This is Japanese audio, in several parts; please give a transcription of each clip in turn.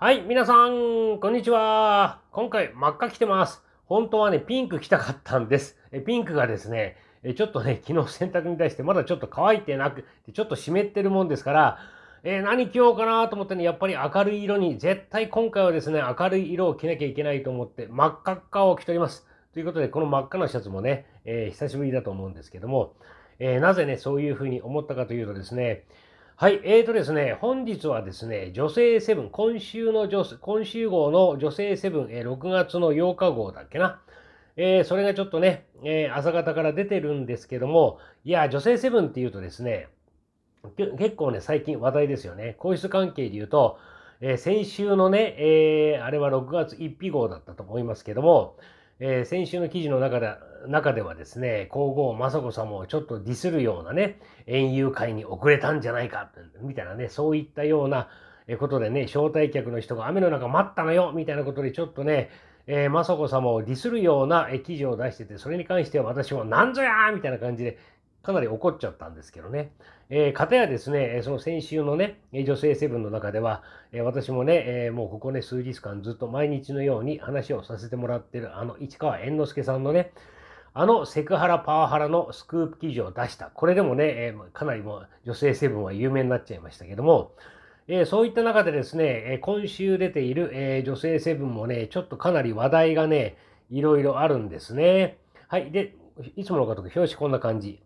はい、皆さん、こんにちは。今回、真っ赤着てます。本当はね、ピンク着たかったんです。えピンクがですね、えちょっとね、昨日洗濯に対してまだちょっと乾いてなくて、ちょっと湿ってるもんですから、えー、何着ようかなと思ってね、やっぱり明るい色に、絶対今回はですね、明るい色を着なきゃいけないと思って、真っ赤っかを着ております。ということで、この真っ赤なシャツもね、えー、久しぶりだと思うんですけども、えー、なぜね、そういうふうに思ったかというとですね、はい、えーとですね、本日はですね、女性セブン、今週の女、今週号の女性セブン、えー、6月の8日号だっけな。えー、それがちょっとね、えー、朝方から出てるんですけども、いや、女性セブンっていうとですね、結構ね、最近話題ですよね。皇室関係で言うと、えー、先週のね、えあれは6月1日号だったと思いますけども、えー、先週の記事の中で中ではですね、皇后雅子様をちょっとディスるようなね、園遊会に遅れたんじゃないか、みたいなね、そういったようなことでね、招待客の人が雨の中待ったのよ、みたいなことでちょっとね、えー、雅子様をディスるような記事を出してて、それに関しては私もなんぞやみたいな感じでかなり怒っちゃったんですけどね。えー、かたやですね、その先週のね、女性セブンの中では、え私もね、えもうここね、数日間ずっと毎日のように話をさせてもらってる、あの、市川猿之助さんのね、あのセクハラ、パワハラのスクープ記事を出した。これでもね、えかなりもう女性セブンは有名になっちゃいましたけども、えそういった中でですね、え今週出ている、え女性セブンもね、ちょっとかなり話題がね、いろいろあるんですね。はい。で、いつものごとく表紙こんな感じ。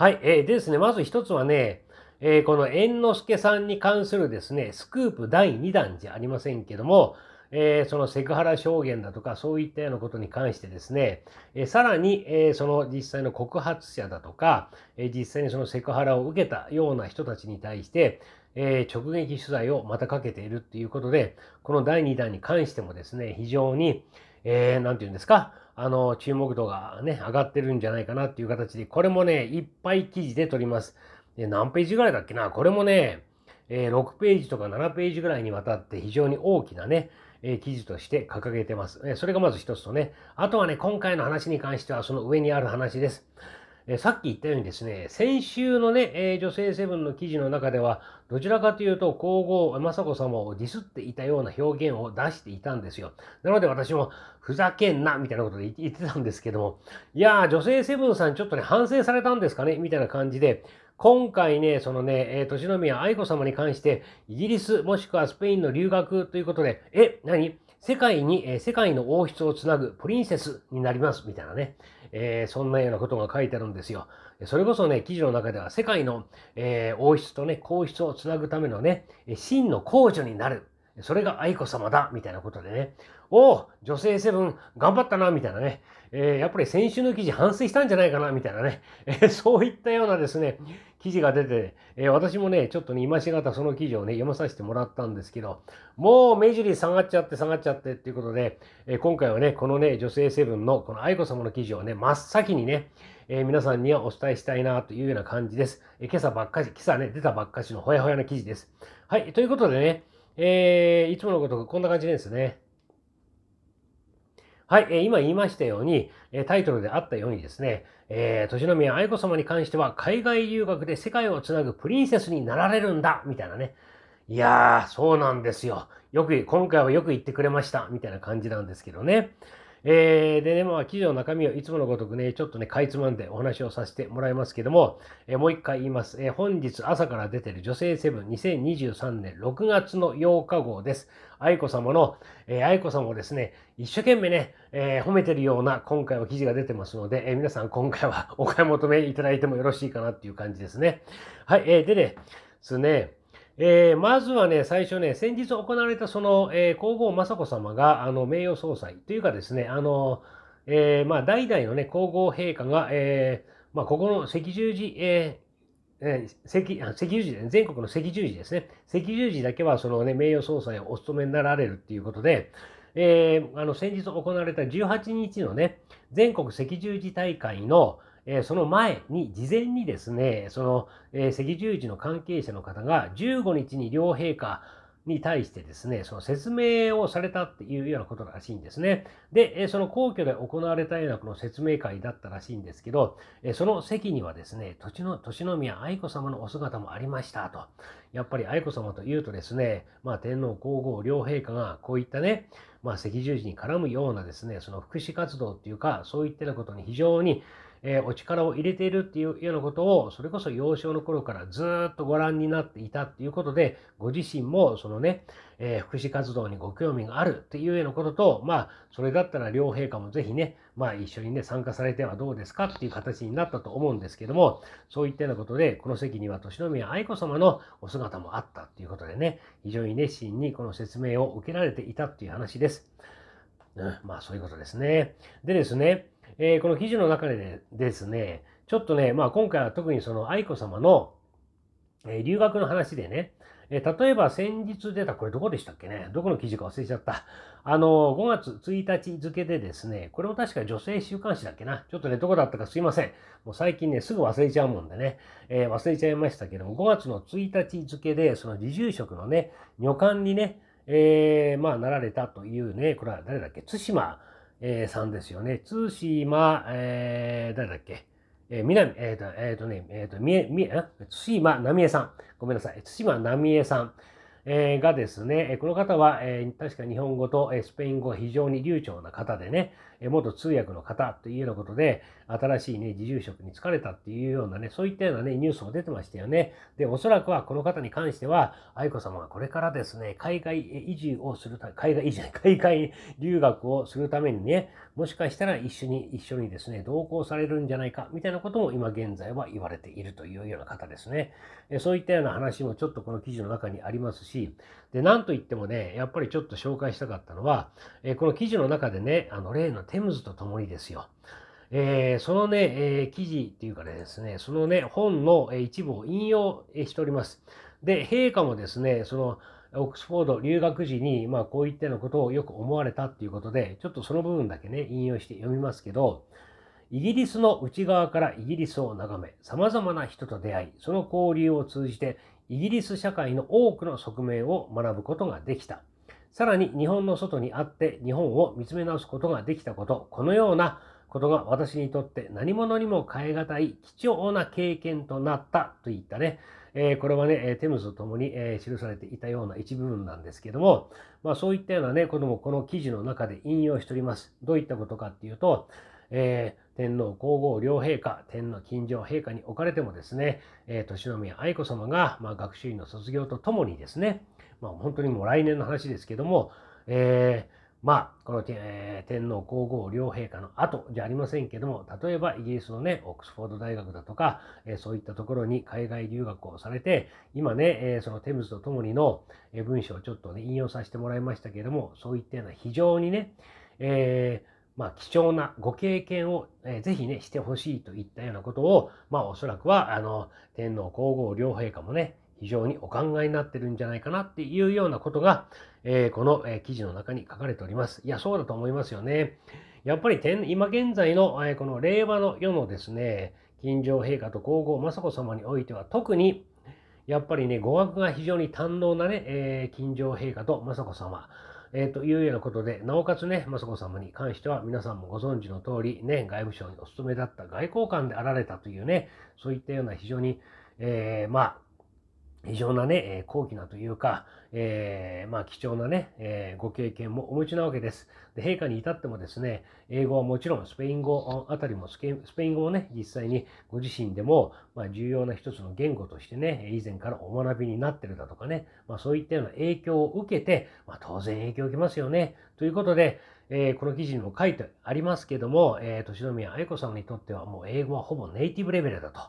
はい、えー、ですね、まず一つはね、えー、この猿之助さんに関するですね、スクープ第2弾じゃありませんけども、えー、そのセクハラ証言だとかそういったようなことに関してですね、えー、さらに、えー、その実際の告発者だとか、え実際にそのセクハラを受けたような人たちに対して、え直撃取材をまたかけているっていうことで、この第2弾に関してもですね、非常に、えー、て言うんですか、あの、注目度がね、上がってるんじゃないかなっていう形で、これもね、いっぱい記事で取ります。で何ページぐらいだっけなこれもね、えー、6ページとか7ページぐらいにわたって非常に大きなね、えー、記事として掲げてます。えー、それがまず一つとね。あとはね、今回の話に関してはその上にある話です。えさっき言ったようにですね、先週のね、え女性セブンの記事の中では、どちらかというと、皇后雅子様をディスっていたような表現を出していたんですよ。なので私も、ふざけんなみたいなことで言ってたんですけども、いやー、女性セブンさんちょっとね、反省されたんですかねみたいな感じで、今回ね、そのね、えー、年宮愛子様に関して、イギリスもしくはスペインの留学ということで、え、何世界に、えー、世界の王室をつなぐプリンセスになりますみたいなね。えー、そんなようなことが書いてあるんですよ。それこそね、記事の中では世界の、えー、王室とね、皇室をつなぐためのね、真の皇女になる。それが愛子様だ、みたいなことでね。おお、女性セブン、頑張ったな、みたいなね。えー、やっぱり先週の記事反省したんじゃないかな、みたいなね。えそういったようなですね、記事が出て、えー、私もね、ちょっとね、今しがたその記事をね、読まさせてもらったんですけど、もう目尻下がっちゃって下がっちゃってっていうことで、えー、今回はね、このね、女性セブンのこの愛子様の記事をね、真っ先にね、えー、皆さんにはお伝えしたいなというような感じです。え今朝ばっかし、今朝ね、出たばっかしのほやほやな記事です。はい、ということでね、えいつものことがこんな感じですね。はい、え今言いましたように、えタイトルであったようにですね、えー、の宮愛子様に関しては、海外留学で世界をつなぐプリンセスになられるんだ、みたいなね。いやー、そうなんですよ。よく、今回はよく言ってくれました、みたいな感じなんですけどね。えー、でね、まあ、記事の中身をいつものごとくね、ちょっとね、かいつまんでお話をさせてもらいますけども、えー、もう一回言います、えー、本日朝から出てる女性セブン2023年6月の8日号です。愛子様の、えー、愛子様をですね、一生懸命ね、えー、褒めてるような今回は記事が出てますので、えー、皆さん今回はお買い求めいただいてもよろしいかなっていう感じですね。はい、えー、でね、ですね、えー、まずはね、最初ね、先日行われたその、えー、皇后雅子様があの名誉総裁というかですね、あのえー、まあ、代々の、ね、皇后陛下が、えまあ、ここの赤十字、ええー、赤十字、全国の赤十字ですね、赤十字だけはその、ね、名誉総裁をお務めになられるということで、えあの先日行われた18日のね、全国赤十字大会の、その前に事前にですねその、赤十字の関係者の方が15日に両陛下に対してですね、その説明をされたっていうようなことらしいんですね。で、その皇居で行われたようなこの説明会だったらしいんですけど、その席にはですね、年の宮愛子様のお姿もありましたと。やっぱり愛子様というとですね、まあ、天皇皇后両陛下がこういったね、まあ、赤十字に絡むようなですね、その福祉活動っていうか、そういったようなことに非常にえー、お力を入れているっていうようなことを、それこそ幼少の頃からずっとご覧になっていたっていうことで、ご自身もそのね、えー、福祉活動にご興味があるっていうようなことと、まあ、それだったら両陛下もぜひね、まあ、一緒にね、参加されてはどうですかっていう形になったと思うんですけども、そういったようなことで、この席には敏宮愛子様のお姿もあったっていうことでね、非常に熱心にこの説明を受けられていたっていう話です。うん、まあそういうことですね。でですね、えー、この記事の中でですね、ちょっとね、まあ今回は特にその愛子さまの、え留学の話でね、え例えば先日出た、これどこでしたっけねどこの記事か忘れちゃった。あの、5月1日付でですね、これも確か女性週刊誌だっけなちょっとね、どこだったかすいません。もう最近ね、すぐ忘れちゃうもんでね、えー、忘れちゃいましたけども、5月の1日付で、その自住職のね、女官にね、えー、まあ、なられたというね、これは誰だっけ対馬えー、さんですよね。津島、えー、誰だっけえー、南、えっ、ー、と、えっ、ー、とね、えっ、ー、と、みえ、みえ、津島奈美恵さん。ごめんなさい。津島奈美恵さん。えー、がですね、この方は、えー、確か日本語と、えー、スペイン語非常に流暢な方でね、元通訳の方というようなことで、新しいね、自住職に就かれたっていうようなね、そういったようなね、ニュースも出てましたよね。で、おそらくはこの方に関しては、愛子さまがこれからですね、海外移住をするた、海外移住、海外留学をするためにね、もしかしたら一緒に、一緒にですね、同行されるんじゃないか、みたいなことも今現在は言われているというような方ですね。そういったような話もちょっとこの記事の中にありますし、で、なんといってもね、やっぱりちょっと紹介したかったのは、えー、この記事の中でね、あの例のテムズと共にですよ。えー、そのね、えー、記事っていうかねですね、そのね、本の一部を引用しております。で、陛下もですね、その、オックスフォード留学時に、まあ、こういったようなことをよく思われたっていうことで、ちょっとその部分だけね、引用して読みますけど、イギリスの内側からイギリスを眺め、様々な人と出会い、その交流を通じてイギリス社会の多くの側面を学ぶことができた。さらに日本の外にあって日本を見つめ直すことができたこと、このようなことが私にとって何者にも代え難い貴重な経験となったといったね、えー、これはね、えテムズと共に、え記されていたような一部分なんですけども、まあ、そういったようなね、こともこの記事の中で引用しております。どういったことかっていうと、えー天皇皇后両陛下、天皇金城陛下におかれてもですね、えー、年宮愛子様が、まあ、学習院の卒業とともにですね、まあ、本当にもう来年の話ですけども、えー、まあ、この、えー、天皇皇后両陛下の後じゃありませんけども、例えばイギリスのね、オックスフォード大学だとか、えー、そういったところに海外留学をされて、今ね、えー、そのテムズとともにの文章をちょっとね、引用させてもらいましたけども、そういったような非常にね、えー、まあ、貴重なご経験を、えー、ぜひね、してほしいといったようなことを、まあ、おそらくは、あの、天皇皇后両陛下もね、非常にお考えになってるんじゃないかなっていうようなことが、えー、この、えー、記事の中に書かれております。いや、そうだと思いますよね。やっぱり天今現在の、えー、この令和の世のですね、金城陛下と皇后雅子様においては特に、やっぱりね、語学が非常に堪能なね、えー、金城陛下と雅子様。えー、というようなことで、なおかつね、雅子様に関しては皆さんもご存知の通り、ね、外務省にお勤めだった外交官であられたというね、そういったような非常に、えー、まあ、異常なね、え高貴なというか、えー、まあ、貴重なね、えー、ご経験もお持ちなわけです。で、陛下に至ってもですね、英語はもちろんスペイン語あたりもスペイン語をね、実際にご自身でも、まあ、重要な一つの言語としてね、以前からお学びになってるだとかね、まあ、そういったような影響を受けて、まあ当然影響を受けますよね。ということで、えー、この記事にも書いてありますけども、えー、年宮愛子さんにとってはもう英語はほぼネイティブレベルだと。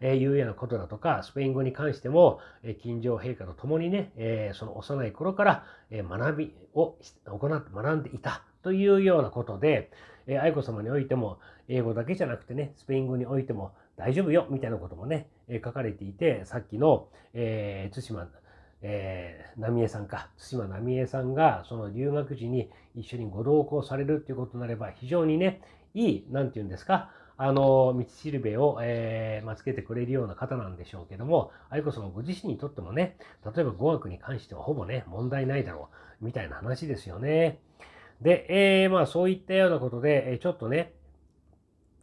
えいうようなことだとか、スペイン語に関しても、え金城陛下と共にね、えその幼い頃から、え学びを行って学んでいたというようなことで、え愛子様においても、英語だけじゃなくてね、スペイン語においても大丈夫よみたいなこともね、え書かれていて、さっきの、えー、対馬えー、浪江さんか対馬浪江さんがその留学時に一緒にご同行されるっていうことになれば非常にねいい何て言うんですかあの道しるべを、えーまあ、つけてくれるような方なんでしょうけども愛子さまご自身にとってもね例えば語学に関してはほぼね問題ないだろうみたいな話ですよね。で、えー、まあそういったようなことで、えちょっとね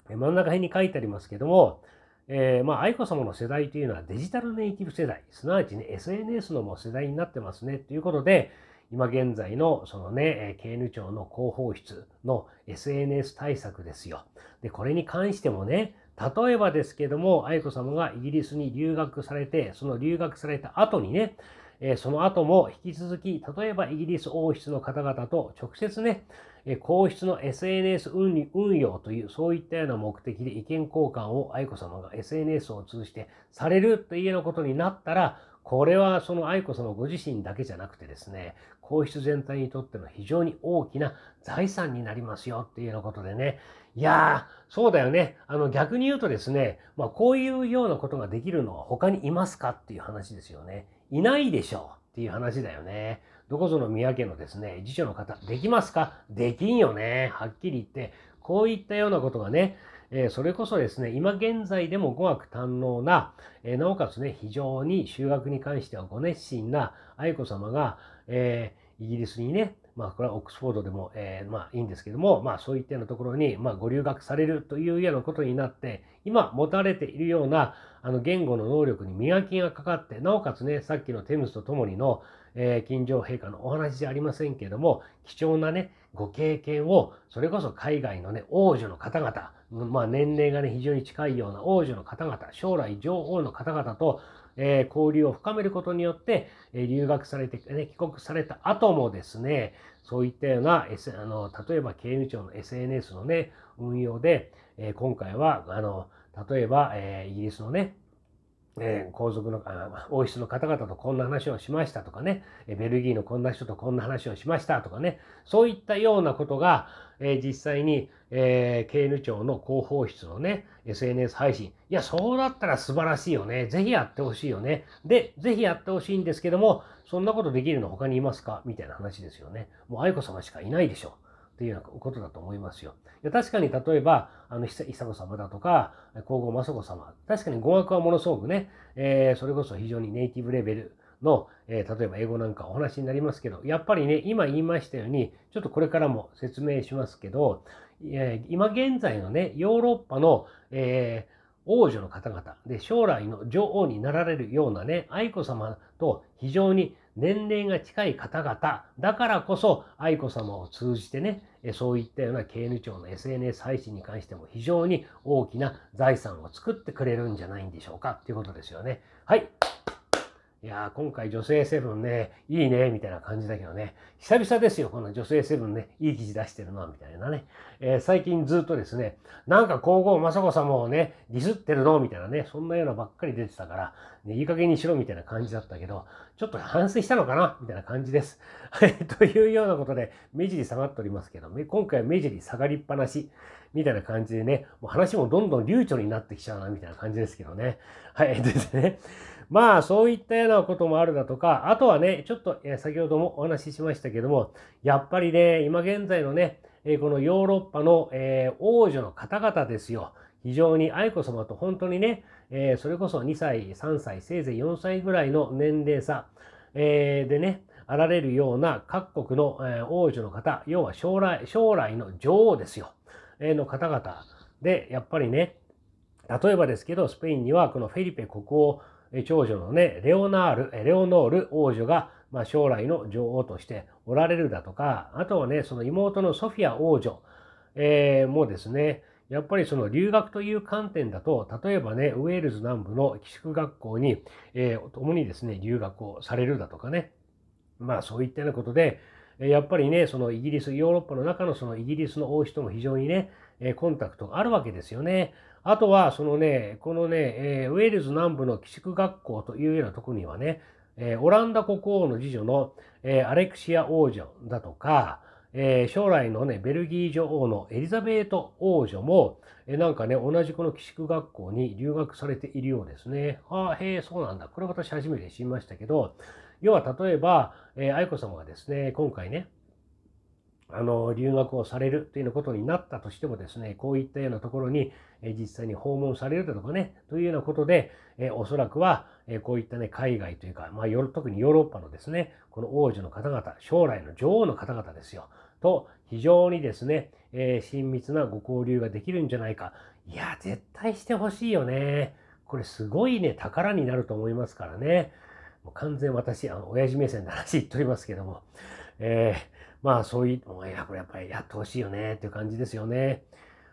真ん中辺に書いてありますけども、えー、まあ、愛子さまの世代というのはデジタルネイティブ世代、すなわちね、SNS のも世代になってますね、ということで、今現在のそのね、刑務庁の広報室の SNS 対策ですよ。で、これに関してもね、例えばですけども、愛子さまがイギリスに留学されて、その留学された後にね、えその後も引き続き、例えばイギリス王室の方々と直接ね、え皇室の SNS 運用という、そういったような目的で意見交換を愛子さまが SNS を通じてされるというようなことになったら、これはその愛子さまご自身だけじゃなくてですね、皇室全体にとっての非常に大きな財産になりますよっていうようなことでね、いやー、そうだよね。あの逆に言うとですね、まあこういうようなことができるのは他にいますかっていう話ですよね。いないでしょうっていう話だよね。どこぞの宮家のですね、辞書の方、できますかできんよね。はっきり言って、こういったようなことがね、えそれこそですね、今現在でも語学堪能な、えなおかつね、非常に修学に関してはご熱心な愛子さまが、えー、イギリスにね、まあ、これはオックスフォードでも、えー、まあいいんですけども、まあ、そういったようなところに、まあ、ご留学されるというようなことになって、今持たれているようなあの言語の能力に磨きがかかって、なおかつね、さっきのテムスとともにの、えー、金城陛下のお話じゃありませんけれども、貴重なね、ご経験を、それこそ海外のね、王女の方々、まあ、年齢がね、非常に近いような王女の方々、将来女王の方々と、え交流を深めることによって、え留学されて、ね、帰国された後もですね、そういったような、S、あの例えば刑務庁の SNS のね、運用で、え今回は、あの例えば、えイギリスのね、えー、皇族のあ王室の方々とこんな話をしましたとかね、えベルギーのこんな人とこんな話をしましたとかねそういったようなことが、えー、実際に、えー、務庁の広報室のね SNS 配信いやそうだったら素晴らしいよねぜひやってほしいよねでぜひやってほしいんですけどもそんなことできるの他にいますかみたいな話ですよねもう愛子様しかいないでしょっていうようなことだと思いますよで確かに例えば、あの、久子様だとか、皇后雅子様、確かに語学はものすごくね、えー、それこそ非常にネイティブレベルの、えー、例えば英語なんかお話になりますけど、やっぱりね、今言いましたように、ちょっとこれからも説明しますけど、えー、今現在のね、ヨーロッパの、えー、王女の方々で将来の女王になられるようなね愛子様と非常に年齢が近い方々だからこそ愛子さまを通じてねそういったような経務庁の SNS 配信に関しても非常に大きな財産を作ってくれるんじゃないんでしょうかということですよね。はいいやー、今回女性セブンね、いいね、みたいな感じだけどね、久々ですよ、この女性セブンね、いい記事出してるのみたいなね。えー、最近ずっとですね、なんか皇后雅子様をね、ディスってるのみたいなね、そんなようなばっかり出てたから、ね、いい加減にしろ、みたいな感じだったけど、ちょっと反省したのかなみたいな感じです。はい、というようなことで、目尻下がっておりますけど、今回は目尻下がりっぱなし。みたいな感じでね、もう話もどんどん流暢になってきちゃうな、みたいな感じですけどね。はい、ですね。まあそういったようなこともあるだとか、あとはね、ちょっと先ほどもお話ししましたけども、やっぱりね、今現在のね、このヨーロッパの王女の方々ですよ。非常に愛子様と本当にね、えそれこそ2歳、3歳、せいぜい4歳ぐらいの年齢差、えでね、あられるような各国の、え王女の方、要は将来、将来の女王ですよ、えの方々で、やっぱりね、例えばですけど、スペインにはこのフェリペ国王長女のね、レオナール、レオノール王女が、まあ、将来の女王としておられるだとか、あとはね、その妹のソフィア王女、えー、もですね、やっぱりその留学という観点だと、例えばね、ウェールズ南部の寄宿学校に、えー、共にですね、留学をされるだとかね、まあそういったようなことで、やっぱりね、そのイギリス、ヨーロッパの中のそのイギリスの王室とも非常にね、コンタクトがあるわけですよね。あとは、そのね、このね、えウェールズ南部の寄宿学校というようなとこにはね、えオランダ国王の次女の、えアレクシア王女だとか、え将来のね、ベルギー女王のエリザベート王女も、えなんかね、同じこの寄宿学校に留学されているようですね。ああ、へえ、そうなんだ。これ私初めて知りましたけど、要は例えば、え愛子さまがですね、今回ね、あの留学をされるというようなことになったとしてもですねこういったようなところに実際に訪問されるだとかねというようなことでおそらくはこういったね海外というか、まあ、特にヨーロッパのですねこの王女の方々将来の女王の方々ですよと非常にですね、え親密なご交流ができるんじゃないかいや絶対してほしいよねこれすごいね宝になると思いますからねもう完全私あの親父目線の話言っておりますけどもえーまあそういう、いや、これやっぱりやってほしいよねっていう感じですよね。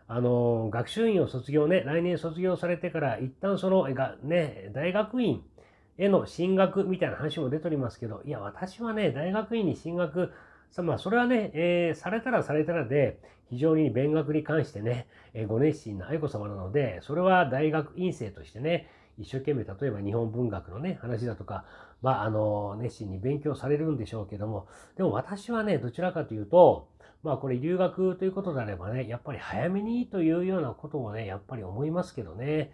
あの、学習院を卒業ね、来年卒業されてから、一旦その、がね、大学院への進学みたいな話も出ておりますけど、いや、私はね、大学院に進学、まあ、それはね、えー、されたらされたらで、非常に勉学に関してね、えー、ご熱心な愛子様なので、それは大学院生としてね、一生懸命、例えば日本文学のね、話だとか、まあ、あの、熱心に勉強されるんでしょうけども、でも私はね、どちらかというと、まあこれ留学ということであればね、やっぱり早めにというようなことをね、やっぱり思いますけどね、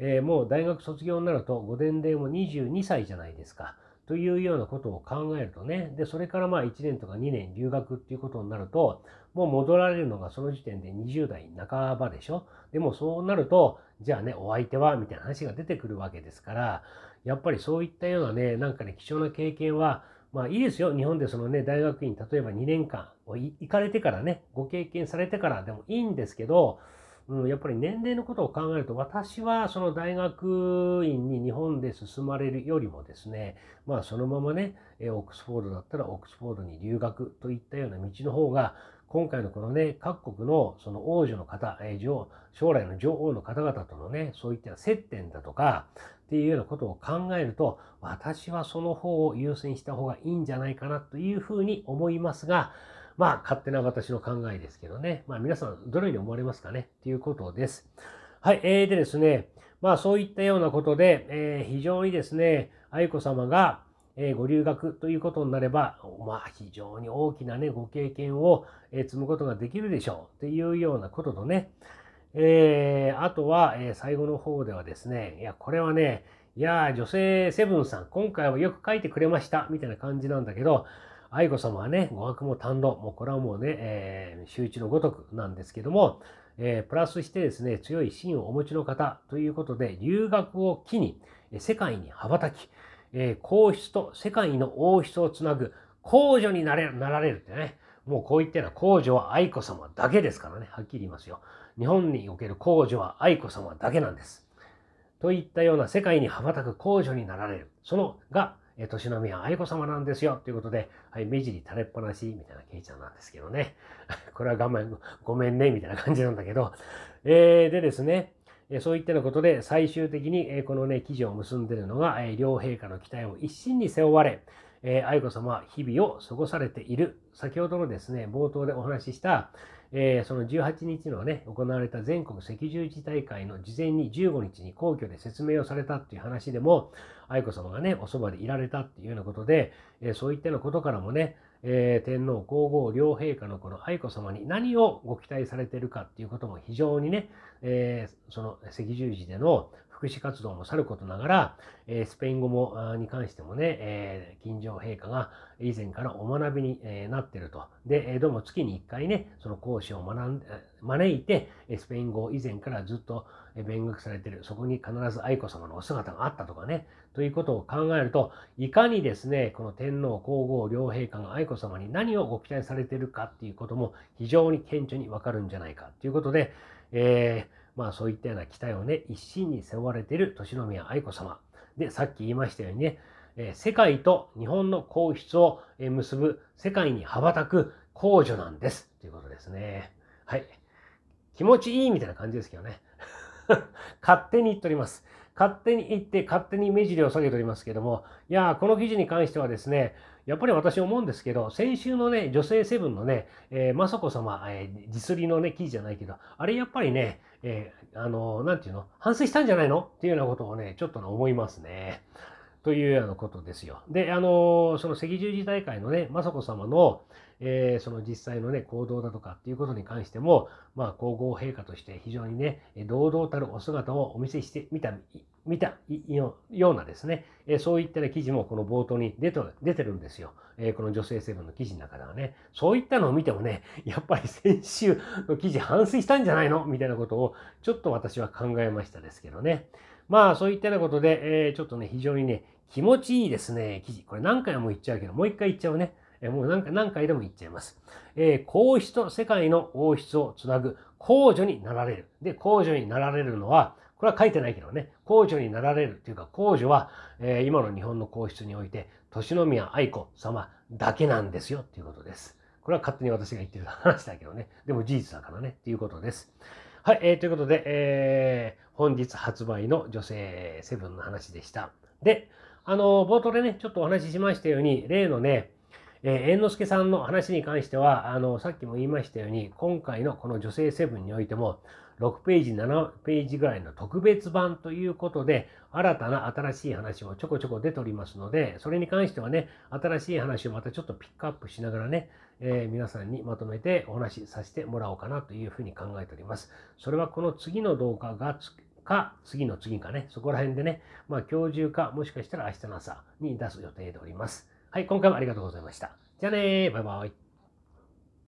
えー、もう大学卒業になると5年でも22歳じゃないですか。というようなことを考えるとね、で、それからまあ1年とか2年留学っていうことになると、もう戻られるのがその時点で20代半ばでしょ。でもそうなると、じゃあね、お相手はみたいな話が出てくるわけですから、やっぱりそういったようなね、なんかね、貴重な経験は、まあいいですよ。日本でそのね、大学院、例えば2年間、行かれてからね、ご経験されてからでもいいんですけど、うん、やっぱり年齢のことを考えると私はその大学院に日本で進まれるよりもですねまあそのままねオックスフォードだったらオックスフォードに留学といったような道の方が今回のこのね各国のその王女の方、えー、将来の女王の方々とのねそういった接点だとかっていうようなことを考えると私はその方を優先した方がいいんじゃないかなというふうに思いますがまあ、勝手な私の考えですけどね。まあ、皆さん、どのように思われますかねっていうことです。はい。えー、でですね、まあ、そういったようなことで、えー、非常にですね、愛子様が、えご留学ということになれば、まあ、非常に大きなね、ご経験を、え積むことができるでしょうっていうようなこととね、えー、あとは、え最後の方ではですね、いや、これはね、いや、女性セブンさん、今回はよく書いてくれました、みたいな感じなんだけど、愛子さまはね、語学も堪能、もうこれはもうね、えー、周知のごとくなんですけども、えー、プラスしてですね、強い芯をお持ちの方ということで、留学を機に世界に羽ばたき、えー、皇室と世界の王室をつなぐ皇女になれなられるってね、もうこういったような皇女は愛子さまだけですからね、はっきり言いますよ。日本における皇女は愛子さまだけなんです。といったような世界に羽ばたく皇女になられる。そのがえの年宮愛子様なんですよ、ということで、はい、目尻垂れっぱなし、みたいなケイちゃんなんですけどね。これは我慢、ごめんね、みたいな感じなんだけど。えー、でですね、えそういったようなことで、最終的に、えこのね、記事を結んでるのが、え両陛下の期待を一身に背負われ、え愛子様は日々を過ごされている。先ほどのですね、冒頭でお話しした、えー、その18日のね、行われた全国赤十字大会の事前に15日に皇居で説明をされたっていう話でも、愛子さまがね、おそばでいられたっていうようなことで、えー、そういったようなことからもね、えー、天皇皇后両陛下のこの愛子さまに何をご期待されてるかっていうことも非常にね、えその赤十字での福祉活動もさることながら、えスペイン語もに関してもね、えー、金城陛下が以前からお学びに、えなってると。で、どうも月に1回ね、その講師を学ん招いて、スペイン語を以前からずっと勉学されてる。そこに必ず愛子様のお姿があったとかね、ということを考えると、いかにですね、この天皇皇后両陛下が愛子様に何をご期待されてるかっていうことも非常に顕著にわかるんじゃないかということで、えーまあそういったような期待をね、一心に背負われている年宮愛子様。で、さっき言いましたようにね、え世界と日本の皇室を結ぶ世界に羽ばたく皇女なんです。ということですね。はい。気持ちいいみたいな感じですけどね。勝手に言っております。勝手に言って、勝手に目尻を下げておりますけども、いやー、この記事に関してはですね、やっぱり私思うんですけど、先週のね、女性セブンのね、えー、雅子様、えー、実利のね、記事じゃないけど、あれやっぱりね、えー、あのー、なんていうの、反省したんじゃないのっていうようなことをね、ちょっと思いますね。というようなことですよ。で、あのー、その赤十字大会のね、雅子様の、えー、その実際のね、行動だとかっていうことに関しても、まあ、皇后陛下として非常にね、堂々たるお姿をお見せしてみた、見たようなですね、えー、そういった、ね、記事もこの冒頭に出て出てるんですよ、えー、この女性セブンの記事の中ではね。そういったのを見てもね、やっぱり先週の記事反省したんじゃないのみたいなことをちょっと私は考えましたですけどね。まあそういったようなことで、えー、ちょっとね、非常にね、気持ちいいですね、記事。これ何回も言っちゃうけど、もう一回言っちゃうね。えもう何何回でも言っちゃいます。えー、皇室と世界の王室をつなぐ皇女になられる。で、皇女になられるのは、これは書いてないけどね、皇女になられるというか、皇女は、えー、今の日本の皇室において、年宮愛子様だけなんですよということです。これは勝手に私が言ってる話だけどね。でも事実だからね、っていうことです。はい、えー、ということで、えー、本日発売の女性セブンの話でした。で、あの、冒頭でね、ちょっとお話ししましたように、例のね、えー、猿之助さんの話に関しては、あの、さっきも言いましたように、今回のこの女性セブンにおいても、6ページ、7ページぐらいの特別版ということで、新たな新しい話もちょこちょこ出ておりますので、それに関してはね、新しい話をまたちょっとピックアップしながらね、えー、皆さんにまとめてお話しさせてもらおうかなというふうに考えております。それはこの次の動画がつか、次の次かね、そこら辺でね、まあ今日中か、もしかしたら明日の朝に出す予定でおります。はい、今回もありがとうございました。じゃあねバイバイ。